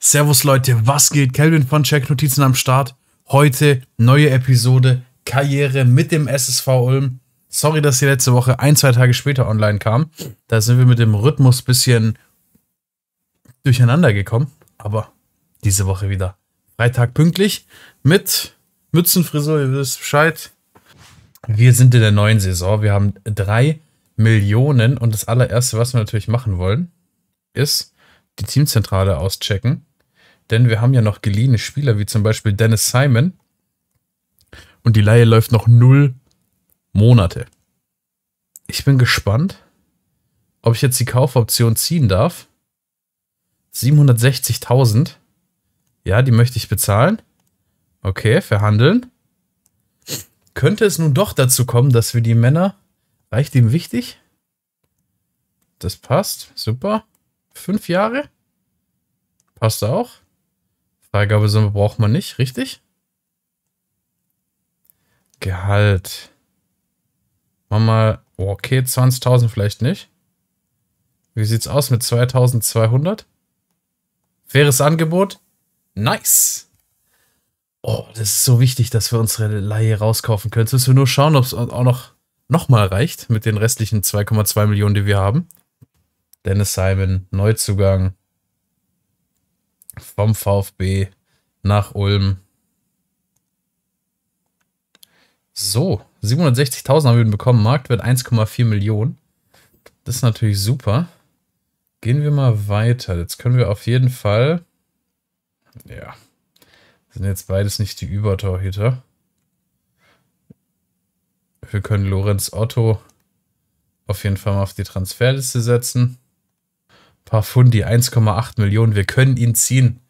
Servus Leute, was geht? Kelvin von Check Notizen am Start. Heute neue Episode Karriere mit dem SSV Ulm. Sorry, dass die letzte Woche ein, zwei Tage später online kam. Da sind wir mit dem Rhythmus ein bisschen durcheinander gekommen. Aber diese Woche wieder. Freitag pünktlich mit Mützenfrisur, ihr wisst Bescheid. Wir sind in der neuen Saison. Wir haben drei Millionen und das allererste, was wir natürlich machen wollen, ist die Teamzentrale auschecken. Denn wir haben ja noch geliehene Spieler, wie zum Beispiel Dennis Simon. Und die Laie läuft noch null Monate. Ich bin gespannt, ob ich jetzt die Kaufoption ziehen darf. 760.000. Ja, die möchte ich bezahlen. Okay, verhandeln. Könnte es nun doch dazu kommen, dass wir die Männer. Reicht ihm wichtig? Das passt. Super. Fünf Jahre? Passt auch. Freigabesumme braucht man nicht, richtig? Gehalt. Machen wir, okay, 20.000 vielleicht nicht. Wie sieht's aus mit 2200? Faires Angebot? Nice! Oh, das ist so wichtig, dass wir unsere Laie rauskaufen können. Jetzt müssen wir nur schauen, ob es auch noch, noch mal reicht mit den restlichen 2,2 Millionen, die wir haben. Dennis Simon, Neuzugang vom VfB nach Ulm. So, 760.000 haben wir bekommen. Marktwert 1,4 Millionen. Das ist natürlich super. Gehen wir mal weiter. Jetzt können wir auf jeden Fall. Ja. Sind jetzt beides nicht die Übertorhüter. Wir können Lorenz Otto auf jeden Fall mal auf die Transferliste setzen paar Fundi, 1,8 Millionen. Wir können ihn ziehen.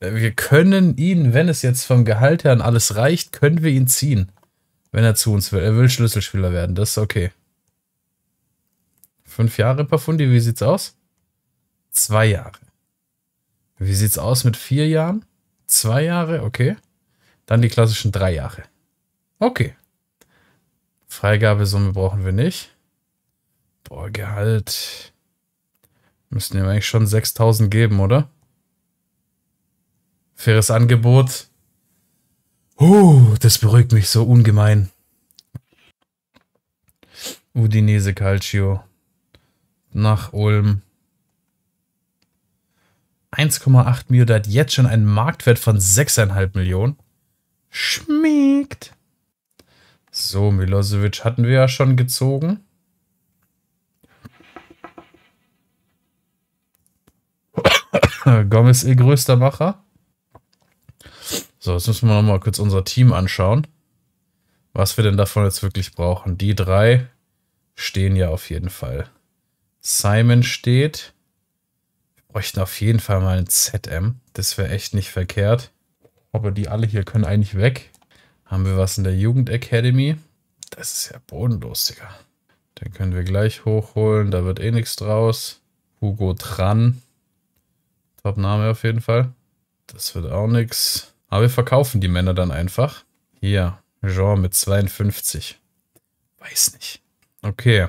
Äh, wir können ihn, wenn es jetzt vom Gehalt her an alles reicht, können wir ihn ziehen. Wenn er zu uns will. Er will Schlüsselspieler werden, das ist okay. Fünf Jahre per Fundi, wie sieht's aus? Zwei Jahre. Wie sieht's aus mit vier Jahren? Zwei Jahre, okay. Dann die klassischen drei Jahre. Okay. Freigabesumme brauchen wir nicht. Boah, Gehalt. Müssten ihm eigentlich schon 6000 geben, oder? Faires Angebot. Uh, das beruhigt mich so ungemein. Udinese Calcio. Nach Ulm. 1,8 Mio, der hat jetzt schon einen Marktwert von 6,5 Millionen. Schmiegt. So, Milosevic hatten wir ja schon gezogen. Gomez ihr größter Macher. So, jetzt müssen wir nochmal kurz unser Team anschauen. Was wir denn davon jetzt wirklich brauchen. Die drei stehen ja auf jeden Fall. Simon steht. Wir bräuchten auf jeden Fall mal einen ZM. Das wäre echt nicht verkehrt. Aber die alle hier können eigentlich weg. Haben wir was in der Jugend Academy? Das ist ja bodenlos, Digga. Den können wir gleich hochholen. Da wird eh nichts draus. Hugo Tran. Abnahme auf jeden Fall. Das wird auch nichts. Aber wir verkaufen die Männer dann einfach. Hier, Jean mit 52. Weiß nicht. Okay.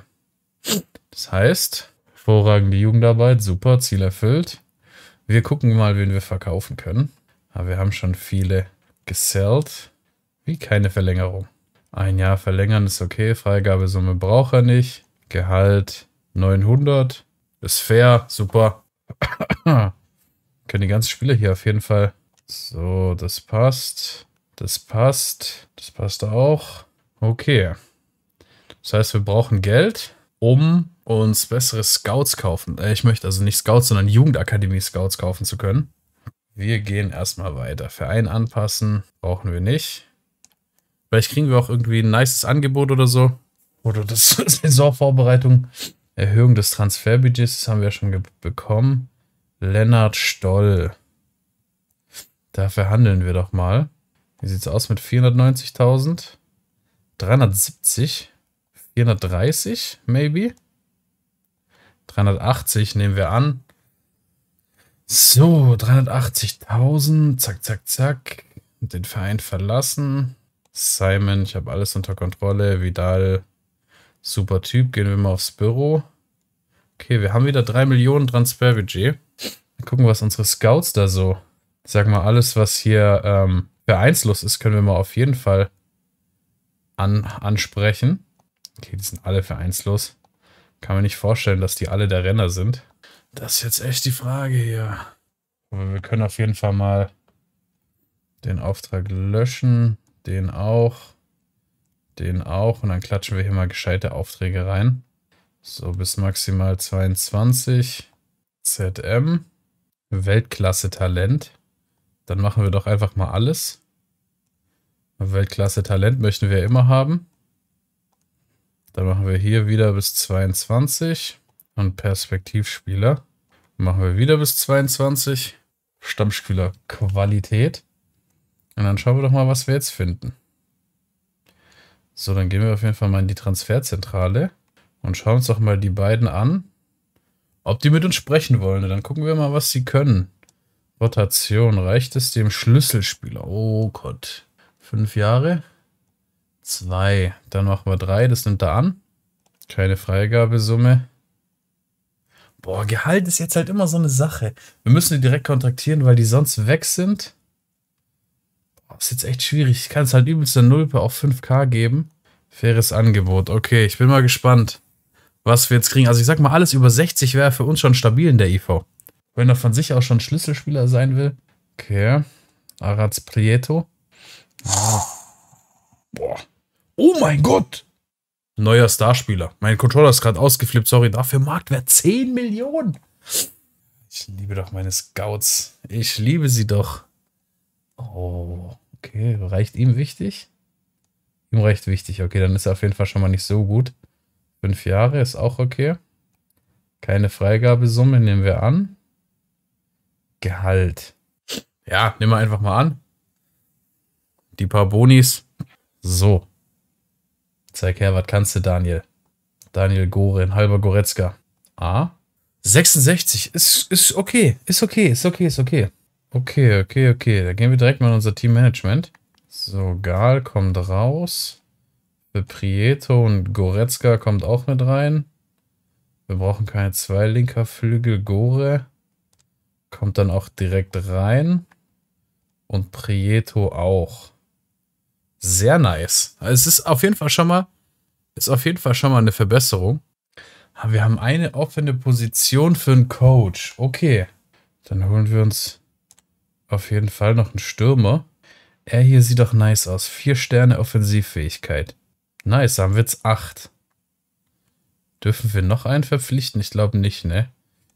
Das heißt, hervorragende Jugendarbeit, super, Ziel erfüllt. Wir gucken mal, wen wir verkaufen können. Aber wir haben schon viele gesellt. Wie keine Verlängerung. Ein Jahr verlängern ist okay, Freigabesumme braucht er nicht. Gehalt 900. Ist fair, super. Können die ganzen Spieler hier auf jeden Fall. So, das passt. Das passt. Das passt auch. Okay. Das heißt, wir brauchen Geld, um uns bessere Scouts kaufen. Äh, ich möchte also nicht Scouts, sondern Jugendakademie-Scouts kaufen zu können. Wir gehen erstmal weiter. Verein anpassen brauchen wir nicht. Vielleicht kriegen wir auch irgendwie ein nices Angebot oder so. Oder das Saisonvorbereitung. Erhöhung des Transferbudgets das haben wir schon bekommen. Lennart Stoll. Da verhandeln wir doch mal. Wie sieht es aus mit 490.000? 370? 430? Maybe? 380 nehmen wir an. So, 380.000. Zack, zack, zack. Den Verein verlassen. Simon, ich habe alles unter Kontrolle. Vidal, super Typ. Gehen wir mal aufs Büro. Okay, wir haben wieder 3 Millionen Transferbudget. Mal gucken, was unsere Scouts da so. Ich sag mal, alles, was hier ähm, vereinslos ist, können wir mal auf jeden Fall an, ansprechen. Okay, die sind alle vereinslos. Kann man nicht vorstellen, dass die alle der Renner sind. Das ist jetzt echt die Frage hier. Aber wir können auf jeden Fall mal den Auftrag löschen, den auch, den auch. Und dann klatschen wir hier mal gescheite Aufträge rein. So bis maximal 22. ZM. Weltklasse-Talent. Dann machen wir doch einfach mal alles. Weltklasse-Talent möchten wir immer haben. Dann machen wir hier wieder bis 22. Und Perspektivspieler. Machen wir wieder bis 22. Stammspieler Qualität. Und dann schauen wir doch mal, was wir jetzt finden. So, dann gehen wir auf jeden Fall mal in die Transferzentrale. Und schauen uns doch mal die beiden an. Ob die mit uns sprechen wollen. Dann gucken wir mal, was sie können. Rotation. Reicht es dem Schlüsselspieler? Oh Gott. Fünf Jahre. Zwei. Dann machen wir drei. Das nimmt er an. Keine Freigabesumme. Boah, Gehalt ist jetzt halt immer so eine Sache. Wir müssen die direkt kontaktieren, weil die sonst weg sind. Boah, ist jetzt echt schwierig. Ich kann es halt übelst der Nulpe auf 5K geben. Faires Angebot. Okay, ich bin mal gespannt was wir jetzt kriegen. Also ich sag mal, alles über 60 wäre für uns schon stabil in der IV. E Wenn er von sich aus schon Schlüsselspieler sein will. Okay. Arats Prieto. Ah. Boah. Oh mein Gott! Neuer Starspieler. Mein Controller ist gerade ausgeflippt, sorry. Dafür Marktwert 10 Millionen. Ich liebe doch meine Scouts. Ich liebe sie doch. Oh, okay. Reicht ihm wichtig? Ihm reicht wichtig. Okay, dann ist er auf jeden Fall schon mal nicht so gut. Fünf Jahre ist auch okay. Keine Freigabesumme nehmen wir an. Gehalt. Ja, nehmen wir einfach mal an. Die paar Bonis. So. Zeig her, was kannst du, Daniel? Daniel Goren, halber Goretzka. Ah. 66 ist, ist okay, ist okay, ist okay, ist okay. Okay, okay, okay. Da gehen wir direkt mal in unser Teammanagement. So, Gal kommt raus. Äh, Prieto und Goretzka kommt auch mit rein. Wir brauchen keine zwei linker Flügel. Gore kommt dann auch direkt rein. Und Prieto auch. Sehr nice. Also es ist auf jeden Fall schon mal, ist auf jeden Fall schon mal eine Verbesserung. Ah, wir haben eine offene Position für einen Coach. Okay. Dann holen wir uns auf jeden Fall noch einen Stürmer. Er hier sieht doch nice aus. Vier Sterne Offensivfähigkeit. Nice, da haben wir jetzt acht. Dürfen wir noch einen verpflichten? Ich glaube nicht, ne?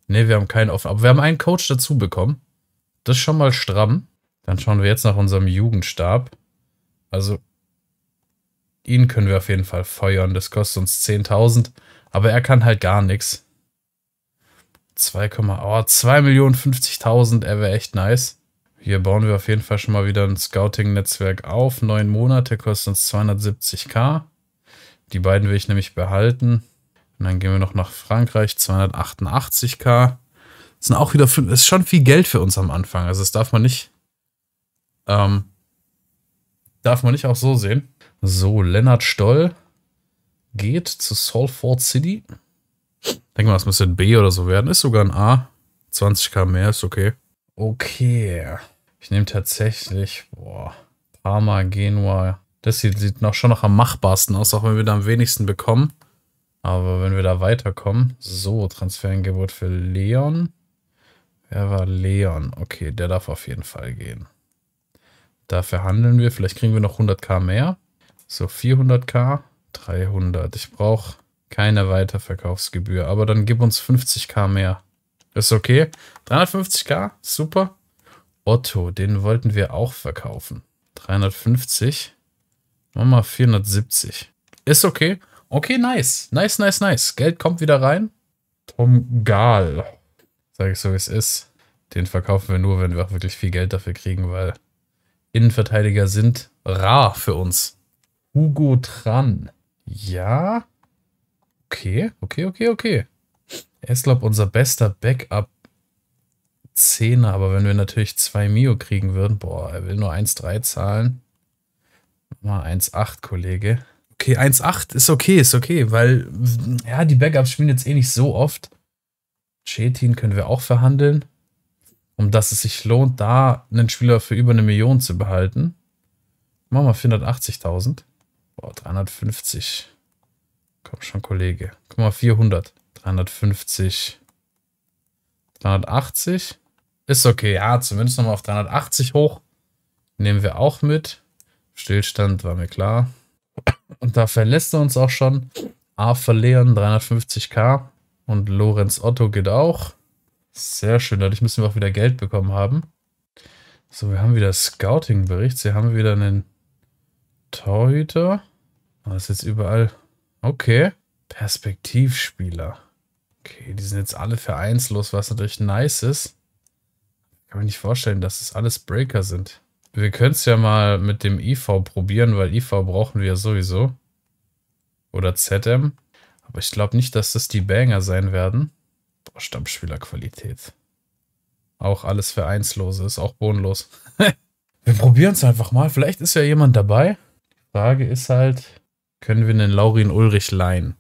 Ne, wir haben keinen offen. Aber wir haben einen Coach dazu bekommen. Das ist schon mal stramm. Dann schauen wir jetzt nach unserem Jugendstab. Also, ihn können wir auf jeden Fall feuern. Das kostet uns 10.000. Aber er kann halt gar nichts. 2, oh, 2 Millionen 50.000. Er wäre echt nice. Hier bauen wir auf jeden Fall schon mal wieder ein Scouting-Netzwerk auf. Neun Monate kostet uns 270k. Die beiden will ich nämlich behalten. Und dann gehen wir noch nach Frankreich, 288k. Das sind auch wieder, das ist schon viel Geld für uns am Anfang. Also das darf man nicht, ähm, darf man nicht auch so sehen. So, Lennart Stoll geht zu Salford City. Denken mal, das müsste ein B oder so werden. Ist sogar ein A. 20k mehr ist okay. Okay. Ich nehme tatsächlich, boah, Parma, Genua, das hier sieht noch, schon noch am machbarsten aus, auch wenn wir da am wenigsten bekommen. Aber wenn wir da weiterkommen. So, Transferangebot für Leon. Wer war Leon? Okay, der darf auf jeden Fall gehen. Dafür handeln wir. Vielleicht kriegen wir noch 100k mehr. So, 400k, 300. Ich brauche keine Weiterverkaufsgebühr, aber dann gib uns 50k mehr. Ist okay. 350k, super. Otto, den wollten wir auch verkaufen. 350. Machen wir 470. Ist okay. Okay, nice. Nice, nice, nice. Geld kommt wieder rein. Tom Gahl. Sage ich so, wie es ist. Den verkaufen wir nur, wenn wir auch wirklich viel Geld dafür kriegen, weil Innenverteidiger sind rar für uns. Hugo Tran. Ja. Okay, okay, okay, okay. Er ist, glaube unser bester Backup. Zehner, aber wenn wir natürlich zwei Mio kriegen würden, boah, er will nur 1,3 zahlen. Mal 1,8, Kollege. Okay, 1,8 ist okay, ist okay, weil ja, die Backups spielen jetzt eh nicht so oft. Chetin können wir auch verhandeln, um dass es sich lohnt, da einen Spieler für über eine Million zu behalten. Machen wir 480.000. Boah, 350. Komm schon, Kollege. Guck mal, 400. 350. 380. Ist okay, ja, zumindest nochmal auf 380 hoch. Nehmen wir auch mit. Stillstand war mir klar. Und da verlässt er uns auch schon. A verlieren 350k und Lorenz Otto geht auch. Sehr schön, dadurch müssen wir auch wieder Geld bekommen haben. So, wir haben wieder Scouting-Bericht. Hier haben wieder einen Torhüter. Ah, das ist jetzt überall. Okay. Perspektivspieler. Okay, die sind jetzt alle vereinslos, was natürlich nice ist. Ich kann mir nicht vorstellen, dass es das alles Breaker sind. Wir können es ja mal mit dem IV probieren, weil IV brauchen wir sowieso. Oder ZM. Aber ich glaube nicht, dass das die Banger sein werden. Boah, Stammspielerqualität. Auch alles für Einslose ist auch bodenlos. wir probieren es einfach mal. Vielleicht ist ja jemand dabei. Die Frage ist halt, können wir einen Laurin Ulrich leihen?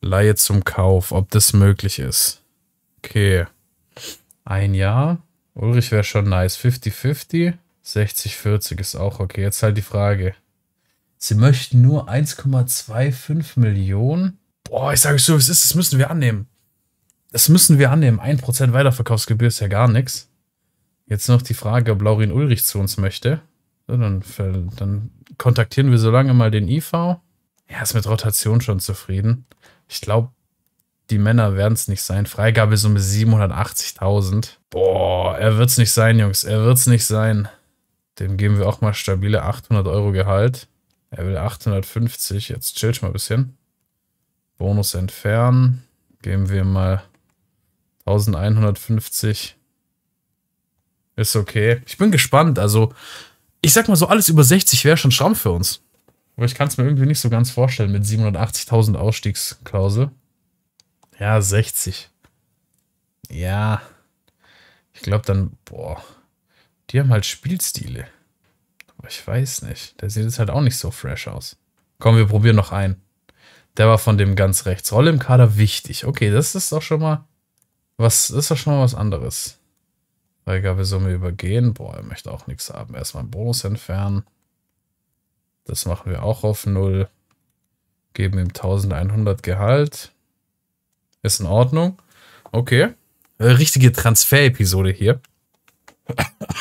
Laie zum Kauf, ob das möglich ist. Okay. Ein Jahr. Ulrich wäre schon nice. 50-50. 60, 40 ist auch okay. Jetzt halt die Frage. Sie möchten nur 1,25 Millionen? Boah, ich sage so, es ist, das müssen wir annehmen. Das müssen wir annehmen. 1% Weiterverkaufsgebühr ist ja gar nichts. Jetzt noch die Frage, ob Laurin Ulrich zu uns möchte. So, dann, dann kontaktieren wir so lange mal den IV. Er ist mit Rotation schon zufrieden. Ich glaube, die Männer werden es nicht sein. Freigabesumme 780.000. Boah, er wird es nicht sein, Jungs. Er wird es nicht sein. Dem geben wir auch mal stabile 800 Euro Gehalt. Er will 850. Jetzt chillt mal ein bisschen. Bonus entfernen. Geben wir mal 1150. Ist okay. Ich bin gespannt. Also, ich sag mal so, alles über 60 wäre schon Schramm für uns. Aber ich kann es mir irgendwie nicht so ganz vorstellen mit 780.000 Ausstiegsklausel. Ja, 60. Ja. Ich glaube dann, boah. Die haben halt Spielstile. Aber ich weiß nicht. Der sieht jetzt halt auch nicht so fresh aus. Komm, wir probieren noch einen. Der war von dem ganz rechts. Rolle im Kader wichtig. Okay, das ist doch schon mal was, das ist doch schon mal was anderes. Freigabesumme übergehen. Boah, er möchte auch nichts haben. Erstmal einen Bonus entfernen. Das machen wir auch auf null. Geben ihm 1100 Gehalt. Ist in Ordnung. Okay. Äh, richtige Transfer-Episode hier.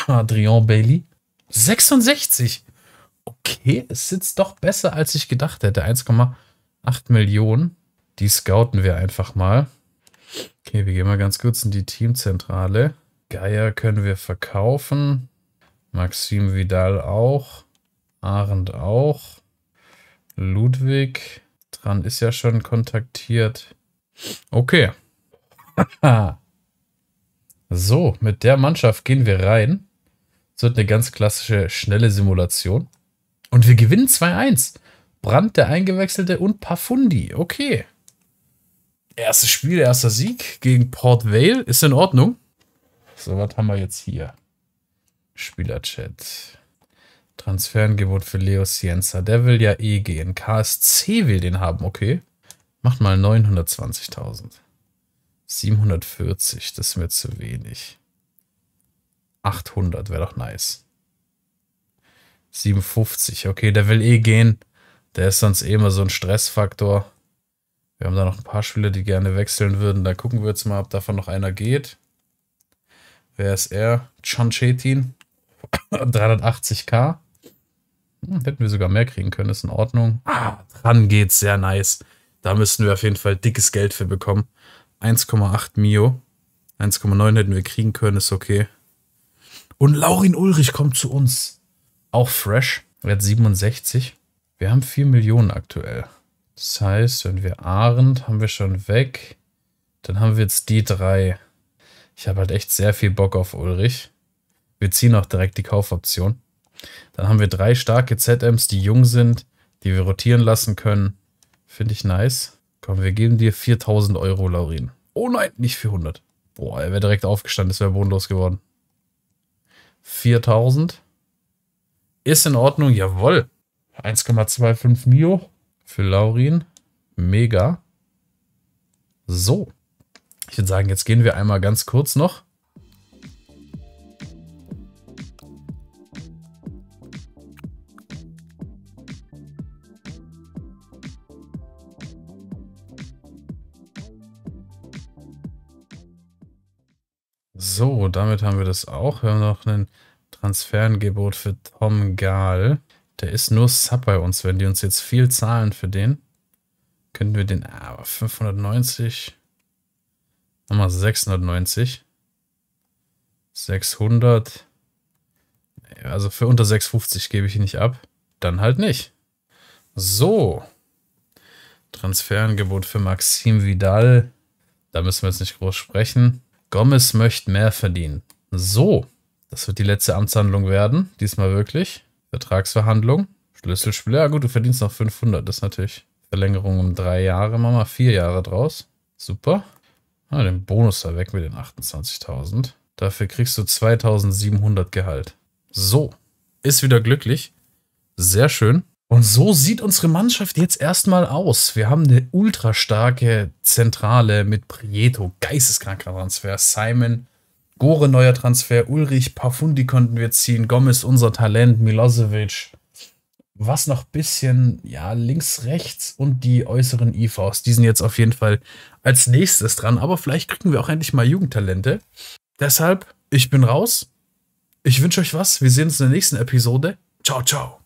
Adrian Bailey. 66. Okay, es sitzt doch besser, als ich gedacht hätte. 1,8 Millionen. Die scouten wir einfach mal. Okay, wir gehen mal ganz kurz in die Teamzentrale. Geier können wir verkaufen. Maxim Vidal auch. Arendt auch. Ludwig. Dran ist ja schon kontaktiert. Okay. So, mit der Mannschaft gehen wir rein. Es wird eine ganz klassische, schnelle Simulation. Und wir gewinnen 2-1. Brand, der Eingewechselte und Parfundi. Okay. Erstes Spiel, erster Sieg gegen Port Vale. Ist in Ordnung. So, was haben wir jetzt hier? Spielerchat. Transferangebot für Leo Sienza. Der will ja eh gehen. KSC will den haben, okay. Macht mal 920.000. 740, das ist mir zu wenig. 800 wäre doch nice. 750, okay, der will eh gehen. Der ist sonst eh immer so ein Stressfaktor. Wir haben da noch ein paar Spieler, die gerne wechseln würden. Da gucken wir jetzt mal, ob davon noch einer geht. Wer ist er? John Chetin. 380k. Hm, hätten wir sogar mehr kriegen können, ist in Ordnung. Ah, dran geht's, sehr nice. Da müssten wir auf jeden Fall dickes Geld für bekommen. 1,8 Mio. 1,9 hätten wir kriegen können, ist okay. Und Laurin Ulrich kommt zu uns. Auch fresh. Er hat 67. Wir haben 4 Millionen aktuell. Das heißt, wenn wir Arendt haben wir schon weg. Dann haben wir jetzt die drei. Ich habe halt echt sehr viel Bock auf Ulrich. Wir ziehen auch direkt die Kaufoption. Dann haben wir drei starke ZMs, die jung sind, die wir rotieren lassen können. Finde ich nice. Komm, wir geben dir 4000 Euro, Laurin. Oh nein, nicht 400. Boah, er wäre direkt aufgestanden, es wäre bodenlos geworden. 4000. Ist in Ordnung, jawoll. 1,25 Mio für Laurin. Mega. So. Ich würde sagen, jetzt gehen wir einmal ganz kurz noch So, damit haben wir das auch. Wir haben noch ein Transferangebot für Tom Gahl. Der ist nur Sub bei uns. Wenn die uns jetzt viel zahlen für den, könnten wir den ah, aber 590, nochmal 690, 600, also für unter 650 gebe ich ihn nicht ab. Dann halt nicht. So. Transferangebot für Maxim Vidal. Da müssen wir jetzt nicht groß sprechen. Gomez möchte mehr verdienen. So, das wird die letzte Amtshandlung werden. Diesmal wirklich. Vertragsverhandlung. Schlüsselspieler. Ja gut, du verdienst noch 500. Das ist natürlich Verlängerung um drei Jahre. Machen wir vier Jahre draus. Super. Ah, den Bonus da weg mit den 28.000. Dafür kriegst du 2.700 Gehalt. So, ist wieder glücklich. Sehr schön. Und so sieht unsere Mannschaft jetzt erstmal aus. Wir haben eine ultra starke Zentrale mit Prieto, geisteskranker Transfer, Simon, Gore neuer Transfer, Ulrich, Parfundi konnten wir ziehen, Gomez unser Talent, Milosevic. Was noch ein bisschen, ja, links, rechts und die äußeren IVs, die sind jetzt auf jeden Fall als nächstes dran. Aber vielleicht kriegen wir auch endlich mal Jugendtalente. Deshalb, ich bin raus. Ich wünsche euch was. Wir sehen uns in der nächsten Episode. Ciao, ciao.